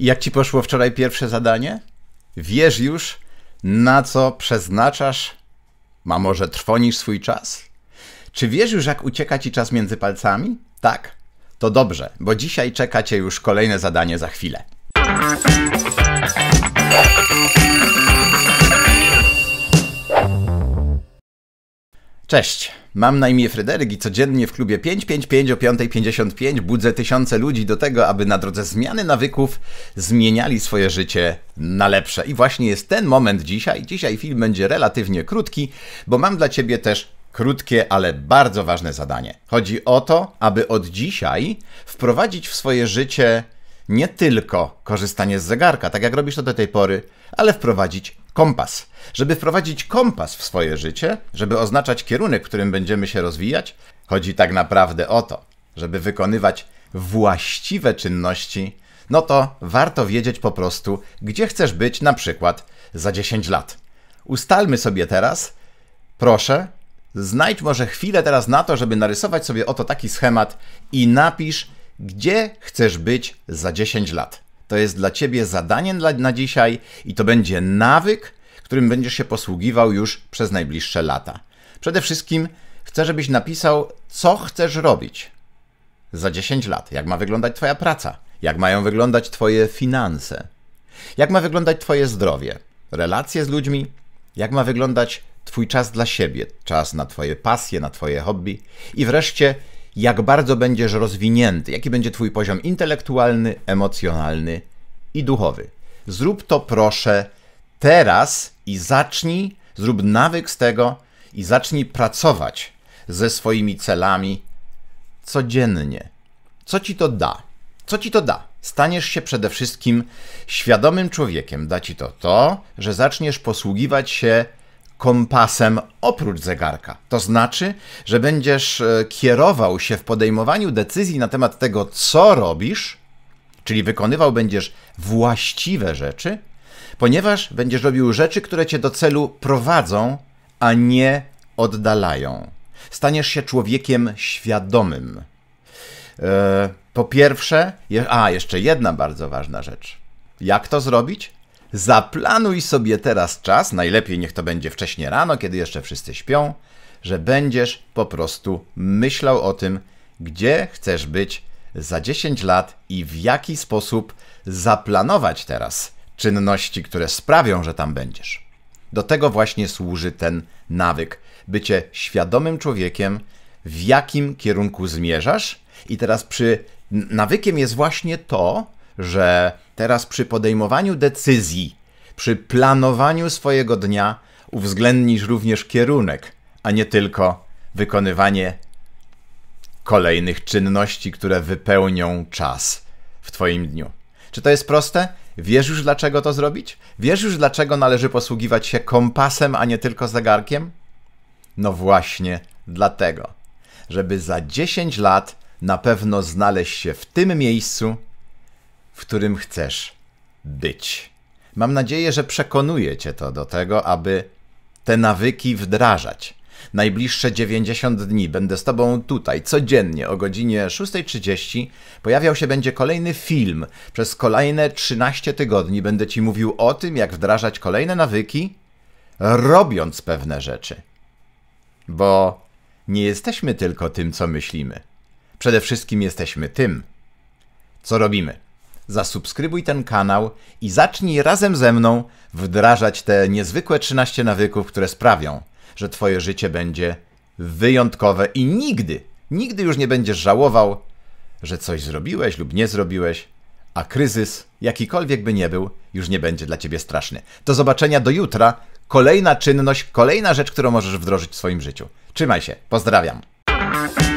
jak ci poszło wczoraj pierwsze zadanie? Wiesz już, na co przeznaczasz, a może trwonisz swój czas? Czy wiesz już, jak ucieka ci czas między palcami? Tak? To dobrze, bo dzisiaj czeka cię już kolejne zadanie za chwilę. Cześć! Mam na imię Fryderyk i codziennie w klubie 555 o 5.55 budzę tysiące ludzi do tego, aby na drodze zmiany nawyków zmieniali swoje życie na lepsze. I właśnie jest ten moment dzisiaj. Dzisiaj film będzie relatywnie krótki, bo mam dla Ciebie też krótkie, ale bardzo ważne zadanie. Chodzi o to, aby od dzisiaj wprowadzić w swoje życie nie tylko korzystanie z zegarka, tak jak robisz to do tej pory, ale wprowadzić Kompas. Żeby wprowadzić kompas w swoje życie, żeby oznaczać kierunek, w którym będziemy się rozwijać, chodzi tak naprawdę o to, żeby wykonywać właściwe czynności, no to warto wiedzieć po prostu, gdzie chcesz być na przykład za 10 lat. Ustalmy sobie teraz, proszę, znajdź może chwilę teraz na to, żeby narysować sobie oto taki schemat i napisz, gdzie chcesz być za 10 lat. To jest dla ciebie zadanie na dzisiaj i to będzie nawyk, którym będziesz się posługiwał już przez najbliższe lata. Przede wszystkim chcę, żebyś napisał, co chcesz robić za 10 lat, jak ma wyglądać Twoja praca, jak mają wyglądać Twoje finanse, jak ma wyglądać Twoje zdrowie, relacje z ludźmi, jak ma wyglądać Twój czas dla siebie, czas na Twoje pasje, na Twoje hobby i wreszcie, jak bardzo będziesz rozwinięty, jaki będzie Twój poziom intelektualny, emocjonalny i duchowy. Zrób to proszę teraz i zacznij, zrób nawyk z tego i zacznij pracować ze swoimi celami codziennie. Co ci to da? Co ci to da? Staniesz się przede wszystkim świadomym człowiekiem. Da ci to to, że zaczniesz posługiwać się kompasem oprócz zegarka. To znaczy, że będziesz e, kierował się w podejmowaniu decyzji na temat tego, co robisz, czyli wykonywał będziesz właściwe rzeczy, ponieważ będziesz robił rzeczy, które cię do celu prowadzą, a nie oddalają. Staniesz się człowiekiem świadomym. E, po pierwsze, a jeszcze jedna bardzo ważna rzecz. Jak to zrobić? Zaplanuj sobie teraz czas, najlepiej niech to będzie wcześnie rano, kiedy jeszcze wszyscy śpią, że będziesz po prostu myślał o tym, gdzie chcesz być za 10 lat i w jaki sposób zaplanować teraz czynności, które sprawią, że tam będziesz. Do tego właśnie służy ten nawyk bycie świadomym człowiekiem, w jakim kierunku zmierzasz. I teraz przy nawykiem jest właśnie to, że Teraz przy podejmowaniu decyzji, przy planowaniu swojego dnia uwzględnisz również kierunek, a nie tylko wykonywanie kolejnych czynności, które wypełnią czas w Twoim dniu. Czy to jest proste? Wiesz już dlaczego to zrobić? Wiesz już dlaczego należy posługiwać się kompasem, a nie tylko zegarkiem? No właśnie dlatego, żeby za 10 lat na pewno znaleźć się w tym miejscu, w którym chcesz być. Mam nadzieję, że przekonuje cię to do tego, aby te nawyki wdrażać. Najbliższe 90 dni będę z Tobą tutaj codziennie o godzinie 6.30. Pojawiał się będzie kolejny film. Przez kolejne 13 tygodni będę Ci mówił o tym, jak wdrażać kolejne nawyki, robiąc pewne rzeczy. Bo nie jesteśmy tylko tym, co myślimy. Przede wszystkim jesteśmy tym, co robimy zasubskrybuj ten kanał i zacznij razem ze mną wdrażać te niezwykłe 13 nawyków, które sprawią, że Twoje życie będzie wyjątkowe i nigdy, nigdy już nie będziesz żałował, że coś zrobiłeś lub nie zrobiłeś, a kryzys, jakikolwiek by nie był, już nie będzie dla Ciebie straszny. Do zobaczenia do jutra. Kolejna czynność, kolejna rzecz, którą możesz wdrożyć w swoim życiu. Trzymaj się, pozdrawiam.